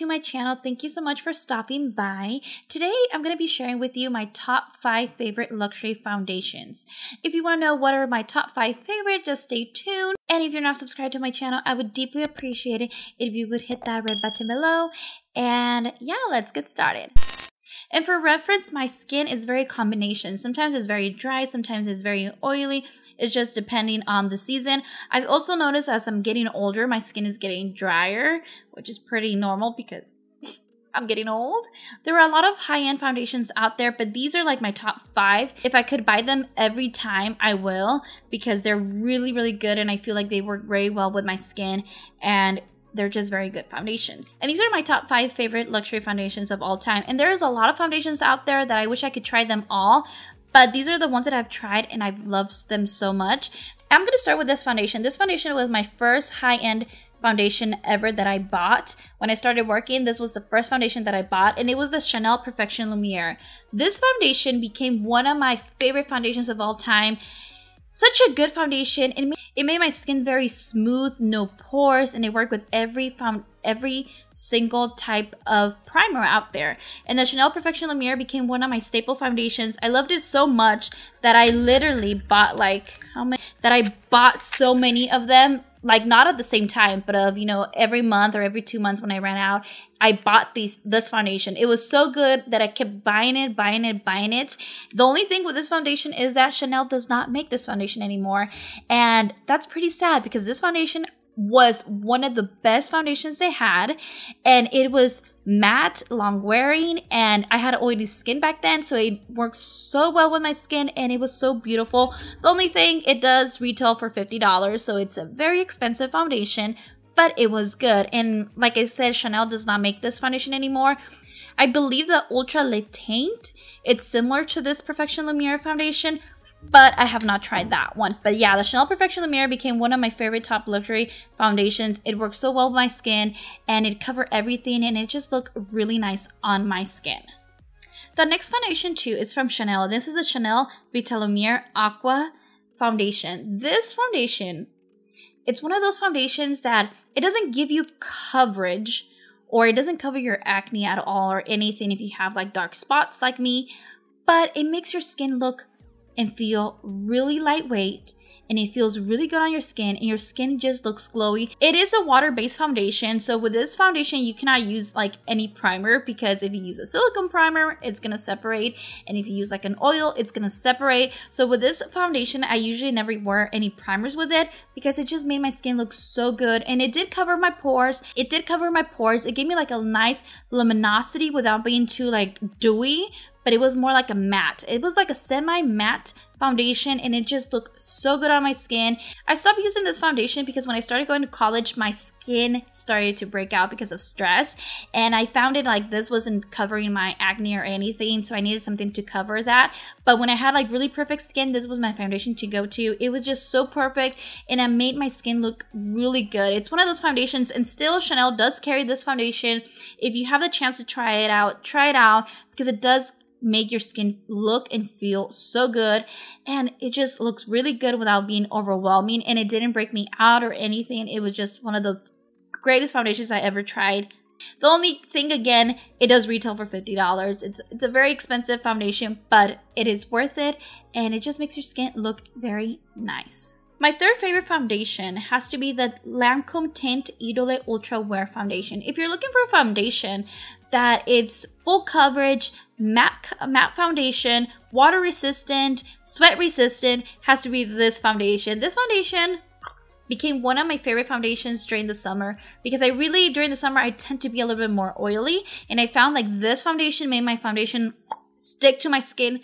to my channel, thank you so much for stopping by. Today, I'm going to be sharing with you my top five favorite luxury foundations. If you want to know what are my top five favorite, just stay tuned. And if you're not subscribed to my channel, I would deeply appreciate it if you would hit that red button below. And yeah, let's get started. And for reference, my skin is very combination. Sometimes it's very dry, sometimes it's very oily. It's just depending on the season. I've also noticed as I'm getting older, my skin is getting drier, which is pretty normal because I'm getting old. There are a lot of high end foundations out there, but these are like my top five. If I could buy them every time, I will because they're really, really good and I feel like they work very well with my skin and they're just very good foundations. And these are my top five favorite luxury foundations of all time. And there is a lot of foundations out there that I wish I could try them all, but these are the ones that I've tried and I've loved them so much. I'm gonna start with this foundation. This foundation was my first high-end foundation ever that I bought. When I started working, this was the first foundation that I bought, and it was the Chanel Perfection Lumiere. This foundation became one of my favorite foundations of all time. Such a good foundation. It made, it made my skin very smooth, no pores, and it worked with every found every single type of primer out there. And the Chanel Perfection Lumiere became one of my staple foundations. I loved it so much that I literally bought like how many that I bought so many of them like not at the same time, but of, you know, every month or every two months when I ran out, I bought these this foundation. It was so good that I kept buying it, buying it, buying it. The only thing with this foundation is that Chanel does not make this foundation anymore. And that's pretty sad because this foundation was one of the best foundations they had, and it was matte, long wearing, and I had oily skin back then, so it worked so well with my skin, and it was so beautiful. The only thing, it does retail for $50, so it's a very expensive foundation, but it was good. And like I said, Chanel does not make this foundation anymore. I believe the Ultra Le Taint, it's similar to this Perfection Lumiere foundation, but I have not tried that one. But yeah, the Chanel Perfection Lumiere became one of my favorite top luxury foundations. It works so well with my skin and it covered everything and it just looked really nice on my skin. The next foundation too is from Chanel. This is the Chanel Vita Lumiere Aqua foundation. This foundation, it's one of those foundations that it doesn't give you coverage or it doesn't cover your acne at all or anything if you have like dark spots like me, but it makes your skin look and feel really lightweight and it feels really good on your skin and your skin just looks glowy. It is a water-based foundation. So with this foundation, you cannot use like any primer because if you use a silicone primer, it's going to separate. And if you use like an oil, it's going to separate. So with this foundation, I usually never wear any primers with it because it just made my skin look so good. And it did cover my pores. It did cover my pores. It gave me like a nice luminosity without being too like dewy but it was more like a matte. It was like a semi matte foundation and it just looked so good on my skin. I stopped using this foundation because when I started going to college, my skin started to break out because of stress. And I found it like this wasn't covering my acne or anything. So I needed something to cover that. But when I had like really perfect skin, this was my foundation to go to. It was just so perfect and it made my skin look really good. It's one of those foundations and still Chanel does carry this foundation. If you have the chance to try it out, try it out because it does make your skin look and feel so good. And it just looks really good without being overwhelming. And it didn't break me out or anything. It was just one of the greatest foundations I ever tried. The only thing, again, it does retail for $50. It's, it's a very expensive foundation, but it is worth it. And it just makes your skin look very nice. My third favorite foundation has to be the Lancome Tint Idole Ultra Wear Foundation. If you're looking for a foundation that it's full coverage, matte, matte foundation, water resistant, sweat resistant, has to be this foundation. This foundation became one of my favorite foundations during the summer because I really, during the summer, I tend to be a little bit more oily. And I found like this foundation made my foundation stick to my skin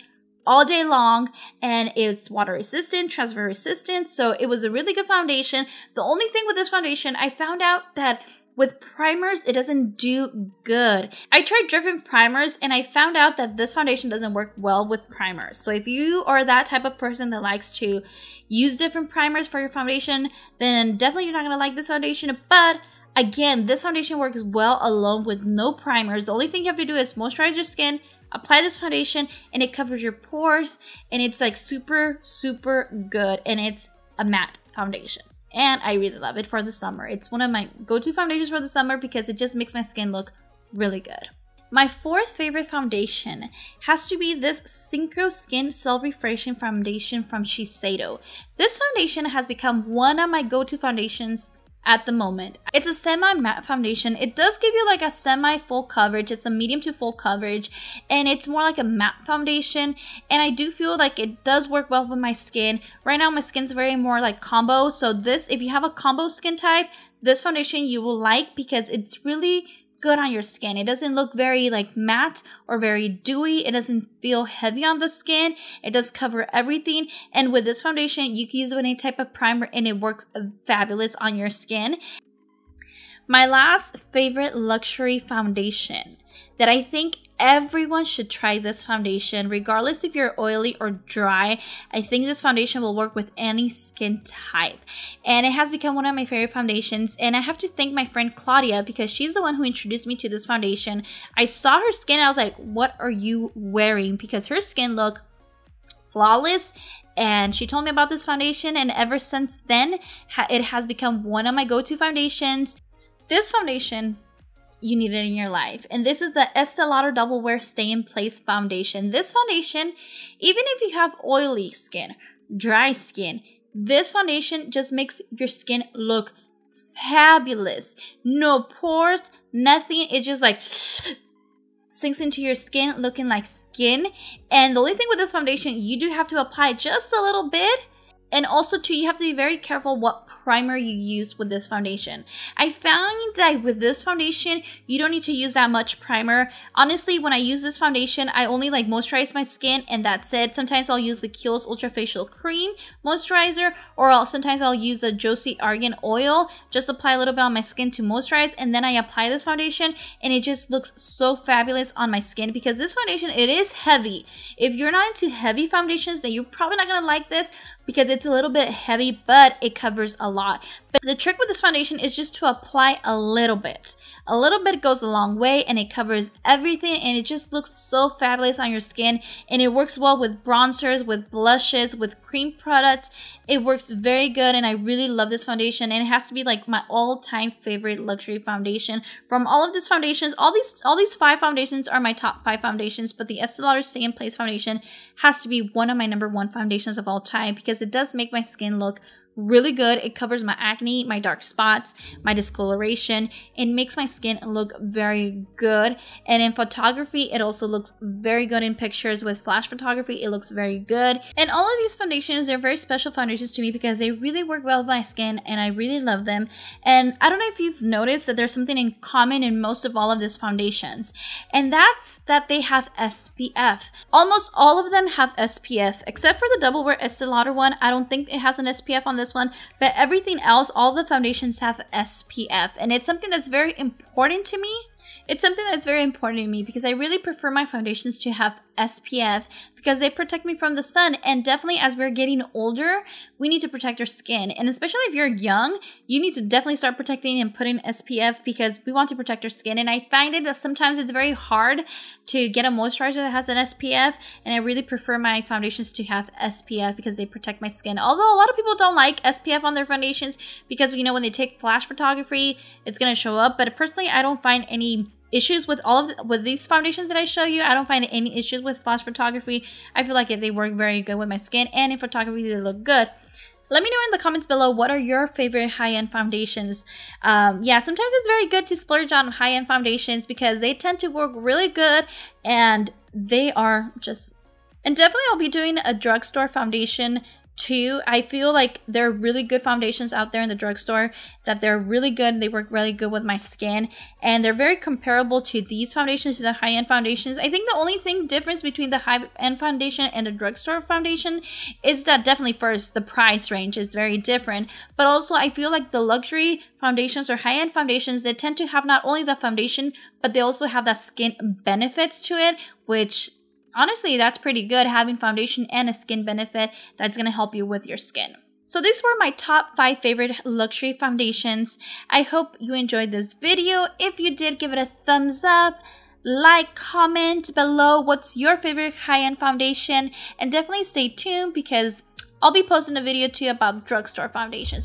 all day long and it's water resistant, transfer resistant. So it was a really good foundation. The only thing with this foundation, I found out that with primers, it doesn't do good. I tried different primers and I found out that this foundation doesn't work well with primers. So if you are that type of person that likes to use different primers for your foundation, then definitely you're not gonna like this foundation, but again, this foundation works well alone with no primers. The only thing you have to do is moisturize your skin, Apply this foundation and it covers your pores and it's like super, super good and it's a matte foundation. And I really love it for the summer. It's one of my go-to foundations for the summer because it just makes my skin look really good. My fourth favorite foundation has to be this Synchro Skin Self Refreshing Foundation from Shiseido. This foundation has become one of my go-to foundations at the moment. It's a semi matte foundation. It does give you like a semi full coverage. It's a medium to full coverage and it's more like a matte foundation. And I do feel like it does work well with my skin. Right now my skin's very more like combo. So this, if you have a combo skin type, this foundation you will like because it's really good on your skin. It doesn't look very like matte or very dewy. It doesn't feel heavy on the skin. It does cover everything. And with this foundation, you can use it any type of primer and it works fabulous on your skin. My last favorite luxury foundation that I think Everyone should try this foundation, regardless if you're oily or dry. I think this foundation will work with any skin type. And it has become one of my favorite foundations. And I have to thank my friend Claudia because she's the one who introduced me to this foundation. I saw her skin, I was like, what are you wearing? Because her skin looked flawless and she told me about this foundation and ever since then it has become one of my go-to foundations this foundation you need it in your life. And this is the Estee Lauder Double Wear Stay in Place Foundation. This foundation, even if you have oily skin, dry skin, this foundation just makes your skin look fabulous. No pores, nothing. It just like sinks into your skin looking like skin. And the only thing with this foundation, you do have to apply just a little bit. And also too, you have to be very careful what primer you use with this foundation. I found that with this foundation, you don't need to use that much primer. Honestly, when I use this foundation, I only like moisturize my skin and that's it. Sometimes I'll use the Kiehl's Ultra Facial Cream Moisturizer or I'll, sometimes I'll use the Josie Argan Oil. Just apply a little bit on my skin to moisturize and then I apply this foundation and it just looks so fabulous on my skin because this foundation, it is heavy. If you're not into heavy foundations, then you're probably not going to like this, because it's a little bit heavy, but it covers a lot. But the trick with this foundation is just to apply a little bit. A little bit goes a long way and it covers everything and it just looks so fabulous on your skin and it works well with bronzers, with blushes, with cream products. It works very good and I really love this foundation and it has to be like my all-time favorite luxury foundation. From all of these foundations, all these all these five foundations are my top five foundations, but the Estee Lauder Stay in Place foundation has to be one of my number one foundations of all time because because it does make my skin look really good. It covers my acne, my dark spots, my discoloration. It makes my skin look very good. And in photography, it also looks very good in pictures with flash photography. It looks very good. And all of these foundations, they're very special foundations to me because they really work well with my skin and I really love them. And I don't know if you've noticed that there's something in common in most of all of these foundations. And that's that they have SPF. Almost all of them have SPF, except for the Double Wear Estee Lauder one. I don't think it has an SPF on this this one, but everything else, all the foundations have SPF. And it's something that's very important to me it's something that's very important to me because I really prefer my foundations to have SPF because they protect me from the sun. And definitely, as we're getting older, we need to protect our skin. And especially if you're young, you need to definitely start protecting and putting SPF because we want to protect our skin. And I find it that sometimes it's very hard to get a moisturizer that has an SPF. And I really prefer my foundations to have SPF because they protect my skin. Although a lot of people don't like SPF on their foundations because, you know, when they take flash photography, it's going to show up. But personally, I don't find any issues with all of the, with these foundations that I show you. I don't find any issues with flash photography. I feel like they work very good with my skin and in photography they look good. Let me know in the comments below what are your favorite high-end foundations. Um, yeah, sometimes it's very good to splurge on high-end foundations because they tend to work really good and they are just... And definitely I'll be doing a drugstore foundation Two, I feel like there are really good foundations out there in the drugstore that they're really good. They work really good with my skin, and they're very comparable to these foundations, to the high end foundations. I think the only thing difference between the high end foundation and the drugstore foundation is that definitely first the price range is very different, but also I feel like the luxury foundations or high end foundations they tend to have not only the foundation but they also have that skin benefits to it, which honestly, that's pretty good having foundation and a skin benefit that's gonna help you with your skin. So these were my top 5 favorite luxury foundations. I hope you enjoyed this video. If you did, give it a thumbs up like, comment below what's your favorite high-end foundation, and definitely stay tuned because I'll be posting a video too about drugstore foundations.